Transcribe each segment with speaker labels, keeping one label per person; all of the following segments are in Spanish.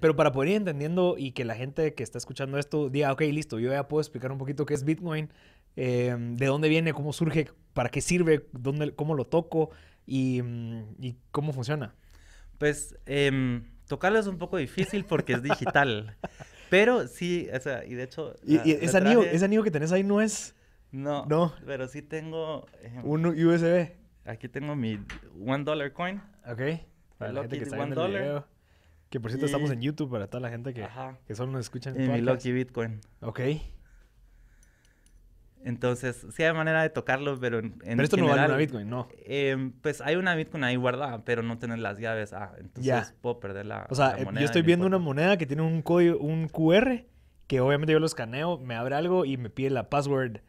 Speaker 1: Pero para poder ir entendiendo y que la gente que está escuchando esto diga, ok, listo, yo ya puedo explicar un poquito qué es Bitcoin, em, de dónde viene, cómo surge, para qué sirve, dónde, cómo lo toco y, mm, cómo funciona.
Speaker 2: Pues em, tocarlo es un poco difícil porque es digital. Pero sí, o sea, y de hecho... y, ese, anillo,
Speaker 1: que tenés ahí no es... No, no.
Speaker 2: pero sí tengo... Em, un
Speaker 1: USB.
Speaker 2: Aquí tengo mi One Dollar Coin. Ok. Para la gente que está viendo el video. Que por cierto, estamos en
Speaker 1: YouTube para toda la gente que, que solo nos escucha en mi Lucky
Speaker 2: Bitcoin. Ok. Entonces, sí hay manera de tocarlo, pero en, en Pero esto no vale una Bitcoin, ¿no? Em, pues hay una Bitcoin ahí guardada, pero no tener las llaves. Ah, entonces puedo perder la, o sea, eh, Yo estoy viendo
Speaker 1: una moneda que tiene un código, un QR, que obviamente yo
Speaker 2: lo escaneo, me abre algo
Speaker 1: y me pide la password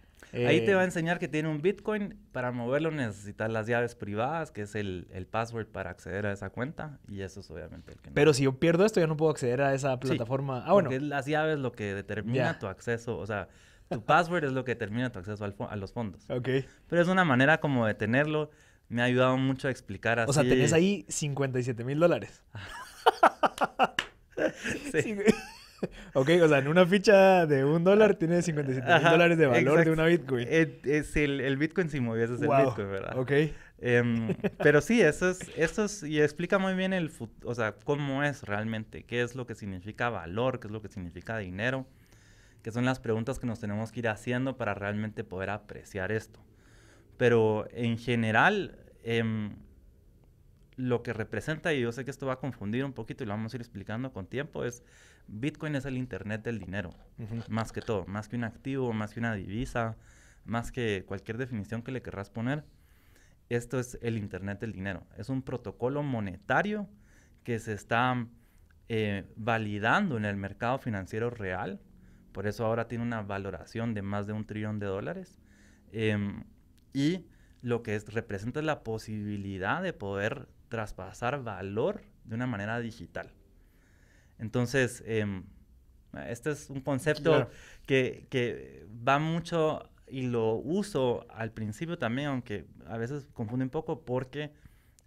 Speaker 1: Ahí te va
Speaker 2: a eh, enseñar que tiene un Bitcoin. Para moverlo necesitas las llaves privadas, que es el, password para acceder a esa cuenta. Y eso es obviamente
Speaker 1: el que Pero si yo pierdo esto, ya no puedo acceder a esa plataforma. ah, bueno.
Speaker 2: las llaves lo que determina tu acceso. O sea, tu password es lo que determina tu acceso a los fondos. Ok. Pero es una manera como de tenerlo. Me ha ayudado mucho a explicar así. O sea, tenés ahí
Speaker 1: 57 mil dólares. ok, o sea, en una ficha de un dólar ah, tiene 57 mil dólares de valor de
Speaker 2: una Bitcoin. Eh, es, el, Bitcoin si moviese. es el Bitcoin, ¿verdad? Ok. Em, pero sí, eso es, eso es, y explica muy bien el, o sea, cómo es realmente, qué es lo que significa valor, qué es lo que significa dinero, que son las preguntas que nos tenemos que ir haciendo para realmente poder apreciar esto. Pero en general, em, lo que representa, y yo sé que esto va a confundir un poquito y lo vamos a ir explicando con tiempo, es Bitcoin es el Internet del dinero, más que todo, más que un activo, más que una divisa, más que cualquier definición que le querrás poner. Esto es el Internet del dinero. Es un protocolo monetario que se está eh, validando en el mercado financiero real. Por eso ahora tiene una valoración de más de un trillón de dólares. Em, y lo que es, representa es la posibilidad de poder traspasar valor de una manera digital. Entonces, em, este es un concepto que, va mucho y lo uso al principio también, aunque a veces confunde un poco porque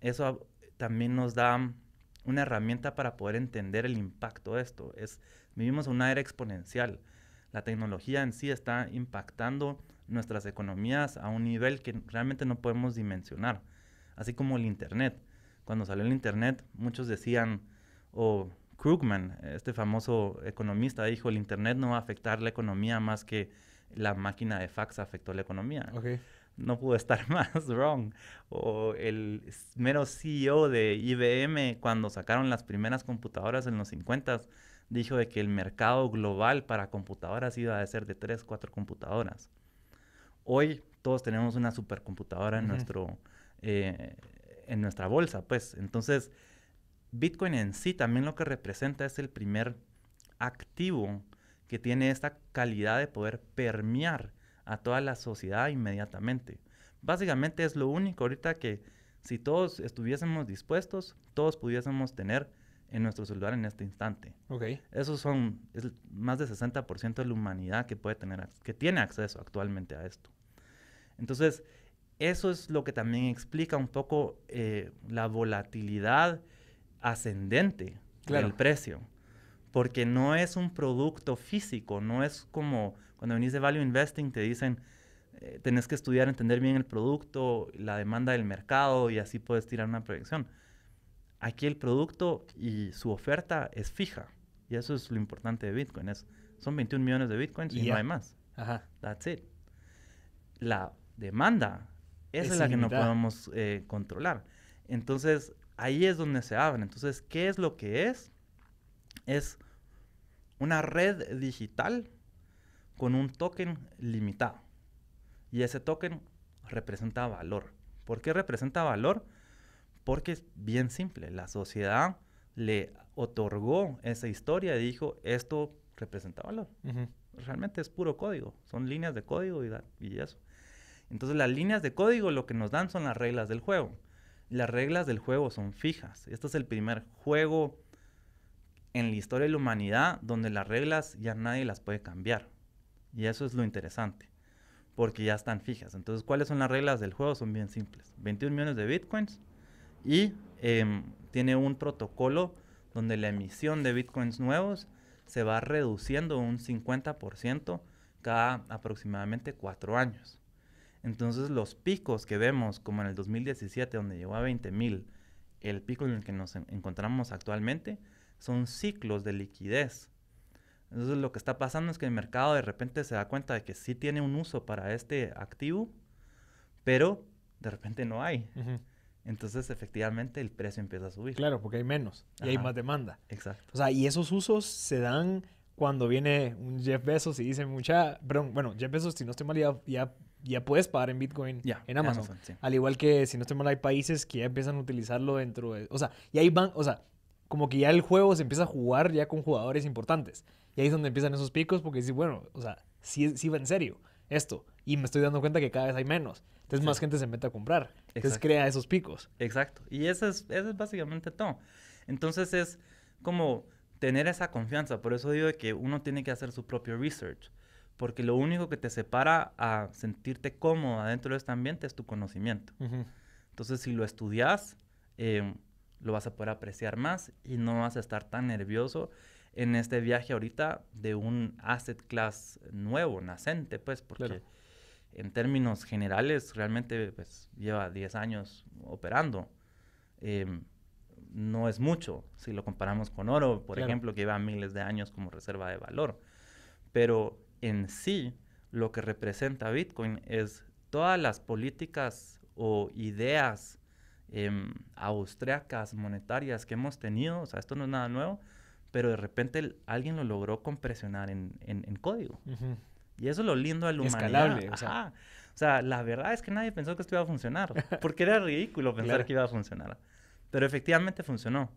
Speaker 2: eso también nos da una herramienta para poder entender el impacto de esto. Es, vivimos una era exponencial. La tecnología en sí está impactando nuestras economías a un nivel que realmente no podemos dimensionar, así como el Internet cuando salió el Internet, muchos decían, o Krugman, este famoso economista, dijo, el Internet no va a afectar la economía más que la máquina de fax afectó la economía. Okay. No pudo estar más wrong. O el mero CEO de IBM, cuando sacaron las primeras computadoras en los 50, s dijo de que el mercado global para computadoras iba a ser de 3, 4 computadoras. Hoy todos tenemos una supercomputadora en nuestro eh, en nuestra bolsa, pues. Entonces, Bitcoin en sí también lo que representa es el primer activo que tiene esta calidad de poder permear a toda la sociedad inmediatamente. Básicamente es lo único ahorita que si todos estuviésemos dispuestos, todos pudiésemos tener en nuestro celular en este instante. Ok. Esos son más de 60% de la humanidad que puede tener, que tiene acceso actualmente a esto. Entonces, eso es lo que también explica un poco eh, la volatilidad ascendente del precio, porque no es un producto físico, no es como cuando venís de Value Investing te dicen, eh, tenés que estudiar, entender bien el producto, la demanda del mercado y así puedes tirar una proyección. Aquí el producto y su oferta es fija. Y eso es lo importante de Bitcoin. son 21 millones de Bitcoins y no hay más. Ajá. That's it. La demanda esa es, la que no podemos eh, controlar. Entonces, ahí es donde se abre. Entonces, ¿qué es lo que es? Es una red digital con un token limitado. Y ese token representa valor. ¿Por qué representa valor? Porque es bien simple. La sociedad le otorgó esa historia y dijo, esto representa valor. Realmente es puro código. Son líneas de código y, y eso. Entonces las líneas de código lo que nos dan son las reglas del juego. Las reglas del juego son fijas. Este es el primer juego en la historia de la humanidad donde las reglas ya nadie las puede cambiar. Y eso es lo interesante, porque ya están fijas. Entonces, ¿cuáles son las reglas del juego? Son bien simples. 21 millones de bitcoins y em, tiene un protocolo donde la emisión de bitcoins nuevos se va reduciendo un 50% cada aproximadamente cuatro años. Entonces los picos que vemos, como en el 2017, donde llegó a 20 mil, el pico en el que nos encontramos actualmente, son ciclos de liquidez. Entonces lo que está pasando es que el mercado de repente se da cuenta de que sí tiene un uso para este activo, pero de repente no hay. Entonces, efectivamente, el precio empieza a subir. Claro, porque hay menos y hay más demanda. Exacto.
Speaker 1: O sea, y esos usos se dan cuando viene un Jeff Bezos y dice mucha, perdón, bueno, Jeff Bezos, si no estoy mal, ya ya puedes pagar en Bitcoin en Amazon. Al igual que, si no estoy mal, hay países que ya empiezan a utilizarlo dentro de... O sea, y ahí van, o sea, como que ya el juego se empieza a jugar ya con jugadores importantes. Y ahí es donde empiezan esos picos porque dices, bueno, o sea, sí, va en serio esto. Y me estoy dando cuenta que cada vez hay menos. Entonces más gente se mete a comprar. Entonces crea esos
Speaker 2: picos. Exacto. Y eso es, eso es básicamente todo. Entonces es como tener esa confianza. Por eso digo que uno tiene que hacer su propio research porque lo único que te separa a sentirte cómodo adentro de este ambiente es tu conocimiento. Entonces, si lo estudias, em, lo vas a poder apreciar más y no vas a estar tan nervioso en este viaje ahorita de un asset class nuevo, nacente, pues, porque en términos generales realmente pues, lleva 10 años operando. Em, no es mucho si lo comparamos con oro, por ejemplo, que lleva miles de años como reserva de valor. Pero en sí lo que representa Bitcoin es todas las políticas o ideas em, austriacas monetarias que hemos tenido, o sea, esto no es nada nuevo, pero de repente alguien lo logró compresionar en, en, código. Y eso es lo lindo al la humanidad. O sea. o sea. la verdad es que nadie pensó que esto iba a funcionar, porque era ridículo pensar que iba a funcionar. Pero efectivamente funcionó.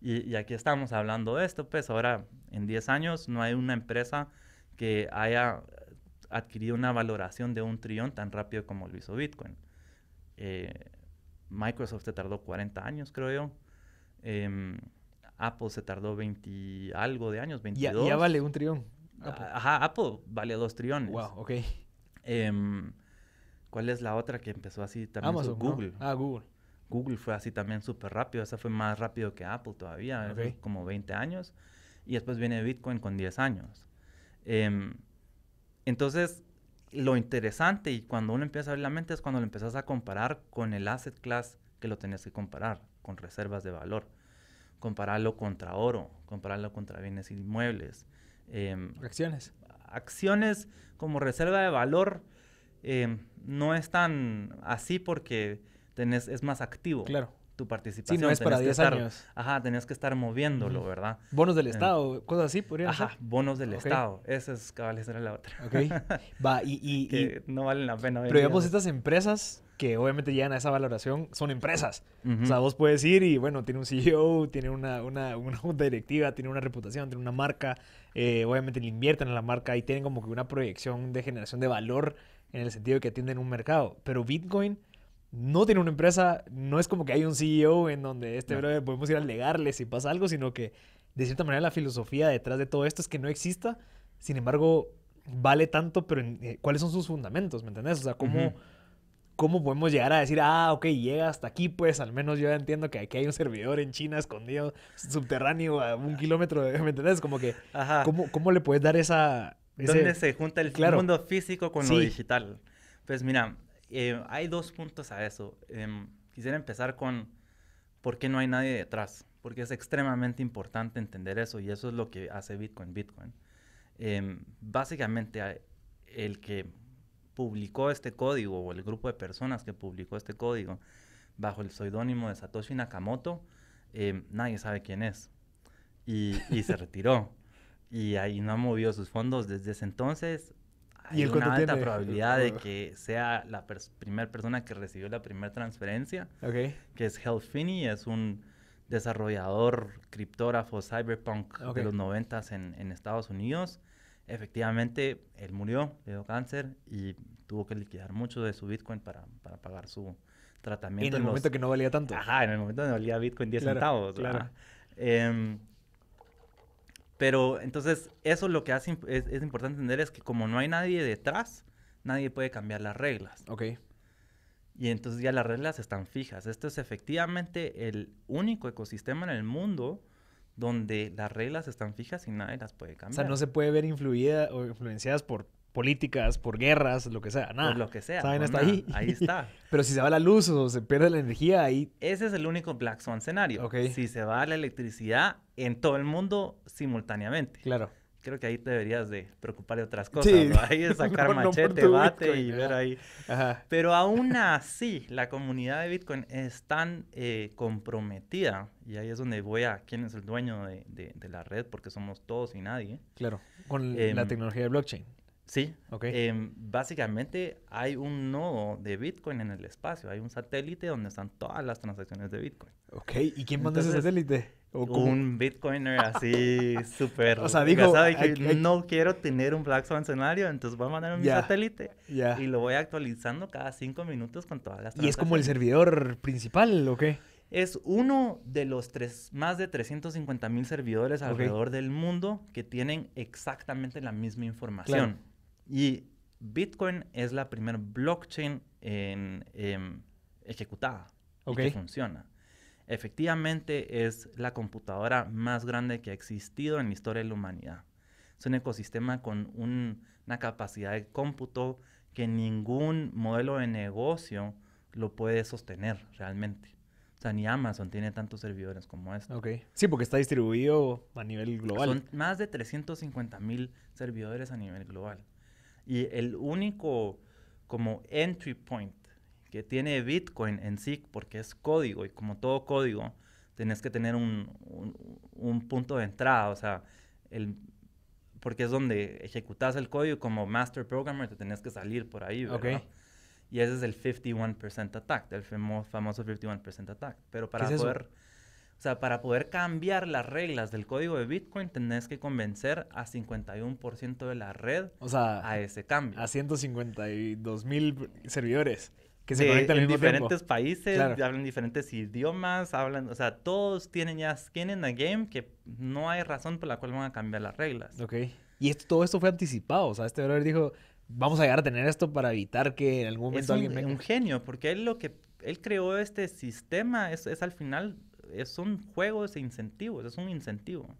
Speaker 2: Y, y, aquí estamos hablando de esto, pues ahora en 10 años no hay una empresa que haya adquirido una valoración de un trillón tan rápido como lo hizo Bitcoin. Eh, Microsoft se tardó 40 años, creo yo. Em, Apple se tardó 20 algo de años, 22. Ya, vale un trillón. Ah, ajá, Apple vale dos trillones. Wow, ok. Em, ¿Cuál es la otra que empezó así también? Amazon, Google. Ah, Google. Google fue así también súper rápido. Esa fue más rápido que Apple todavía, como 20 años. Y después viene Bitcoin con 10 años. Em, entonces, lo interesante y cuando uno empieza a abrir la mente es cuando lo empiezas a comparar con el asset class que lo tenías que comparar, con reservas de valor. Compararlo contra oro, compararlo contra bienes inmuebles. Em, acciones. Acciones como reserva de valor em, no es tan así porque tenés, es más activo. Claro tu participación. Sí, no es para 10 años. Ajá, tenías que estar moviéndolo, ¿verdad? Bonos del Estado, cosas así, podrían Ajá, bonos del Estado. Esa es, cabal, esa la otra. Ok. Va, y... y no valen la pena. Pero digamos, estas
Speaker 1: empresas que obviamente llegan a esa valoración son empresas. O sea, vos puedes ir y, bueno, tiene un CEO, tiene una, una, junta directiva, tiene una reputación, tiene una marca. Eh, obviamente le invierten en la marca y tienen como que una proyección de generación de valor en el sentido de que atienden un mercado. Pero Bitcoin no tiene una empresa, no es como que hay un CEO en donde este podemos ir a alegarle si pasa algo, sino que de cierta manera la filosofía detrás de todo esto es que no exista, sin embargo, vale tanto, pero eh, ¿cuáles son sus fundamentos? ¿Me entendés? O sea, ¿cómo, ¿cómo podemos llegar a decir, ah, ok, llega hasta aquí, pues al menos yo entiendo que aquí hay un servidor en China escondido, subterráneo, a un ah. kilómetro, de, ¿me entendés? Como que, ¿cómo, le puedes dar esa... Ese... ¿Dónde se junta el mundo físico con lo
Speaker 2: digital? Pues mira, eh, hay dos puntos a eso. Em, quisiera empezar con por qué no hay nadie detrás, porque es extremadamente importante entender eso y eso es lo que hace Bitcoin. Bitcoin. Em, básicamente, el que publicó este código o el grupo de personas que publicó este código bajo el seudónimo de Satoshi Nakamoto, em, nadie sabe quién es y, se retiró. y ahí no ha movido sus fondos desde ese entonces hay ¿Y una alta probabilidad de que sea la primera persona que recibió la primera transferencia, que es Hal Finney, es un desarrollador, criptógrafo, cyberpunk de los noventas en, en Estados Unidos. Efectivamente, él murió, le dio cáncer y tuvo que liquidar mucho de su Bitcoin para, para pagar su tratamiento. en el momento que no valía tanto. Ajá, en el momento que no valía Bitcoin 10 centavos. Claro. Em, pero entonces eso lo que hace, es, importante entender es que como no hay nadie detrás, nadie puede cambiar las reglas. Ok. Y entonces ya las reglas están fijas. Esto es efectivamente el único ecosistema en el mundo donde las reglas están fijas y nadie las puede cambiar. O sea, no se
Speaker 1: puede ver influida o influenciadas por políticas,
Speaker 2: por guerras, lo que sea, nada. lo que sea. ¿Saben? está ahí. está.
Speaker 1: Pero si se va la luz o se pierde la
Speaker 2: energía, ahí... Ese es el único Black Swan escenario. Si se va la electricidad en todo el mundo simultáneamente. Claro. Creo que ahí te deberías de preocupar de otras cosas. ¿no? Ahí es sacar machete, bate y ver ahí. Pero aún así, la comunidad de Bitcoin es tan eh, comprometida, y ahí es donde voy a quién es el dueño de, la red, porque somos todos y nadie. Claro,
Speaker 1: con em, la tecnología de blockchain. Sí, em,
Speaker 2: básicamente hay un nodo de Bitcoin en el espacio, hay un satélite donde están todas las transacciones de Bitcoin. Ok, ¿y quién manda ese satélite? un Bitcoiner así súper... O sea, digo... no quiero tener un Black Swan escenario, entonces voy a mandar un satélite y lo voy actualizando cada cinco minutos con todas las transacciones. ¿Y es como el
Speaker 1: servidor principal o qué?
Speaker 2: Es uno de los tres, más de 350 mil servidores alrededor del mundo que tienen exactamente la misma información. Y Bitcoin es la primera blockchain en, em, ejecutada que funciona. Efectivamente es la computadora más grande que ha existido en la historia de la humanidad. Es un ecosistema con una capacidad de cómputo que ningún modelo de negocio lo puede sostener realmente. O sea, ni Amazon tiene tantos servidores como este.
Speaker 1: Sí, porque está distribuido a
Speaker 2: nivel global. Son más de 350 mil servidores a nivel global. Y el único como entry point que tiene Bitcoin en sí, porque es código y como todo código, tenés que tener un, punto de entrada, o sea, el, porque es donde ejecutas el código como master programmer, te tenés que salir por ahí, ¿verdad? Y ese es el 51% attack, el famoso, 51% attack. Pero para ¿Qué poder... O sea, para poder cambiar las reglas del código de Bitcoin, tenés que convencer a 51% de la red o sea, a ese cambio. A 152 mil servidores que se conectan en diferentes países, hablan diferentes idiomas, hablan, o sea, todos tienen ya skin in the game que no hay razón por la cual van a cambiar las reglas. Ok. Y esto,
Speaker 1: todo esto fue anticipado, o sea, este brother dijo, vamos a llegar a tener esto para evitar que en algún momento alguien venga. un
Speaker 2: genio, porque él lo que él creó este sistema es al final es un juego incentivos, es un incentivo.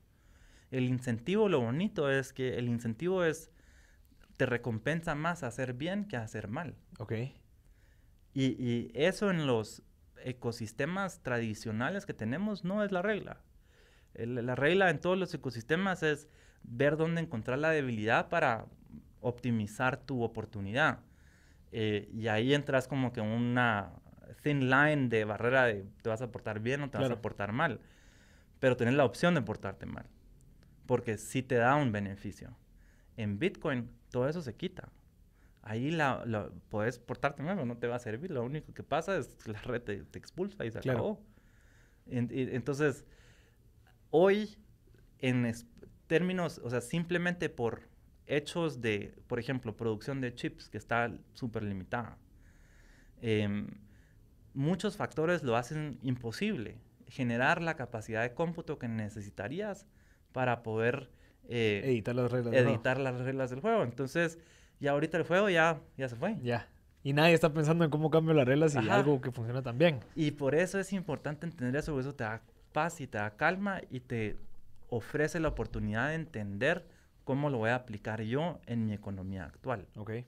Speaker 2: El incentivo, lo bonito es que el incentivo es, te recompensa más hacer bien que hacer mal. Ok. Y, eso en los ecosistemas tradicionales que tenemos no es la regla. la regla en todos los ecosistemas es ver dónde encontrar la debilidad para optimizar tu oportunidad. Eh, y ahí entras como que una thin line de barrera de te vas a portar bien o te vas a portar mal. Pero tenés la opción de portarte mal. Porque sí te da un beneficio. En Bitcoin todo eso se quita. Ahí la, puedes portarte mal, no te va a servir. Lo único que pasa es que la red te, expulsa y se acabó. entonces, hoy, en términos, o sea, simplemente por hechos de, por ejemplo, producción de chips que está súper limitada. Eh, muchos factores lo hacen imposible generar la capacidad de cómputo que necesitarías para poder eh, editar, las reglas, del juego. Entonces, ya ahorita el juego ya, ya se fue.
Speaker 1: Ya. Y nadie está pensando en cómo cambio las reglas y algo que funciona tan bien.
Speaker 2: Y por eso es importante entender eso, eso te da paz y te da calma y te ofrece la oportunidad de entender cómo lo voy a aplicar yo en mi economía actual. Okay.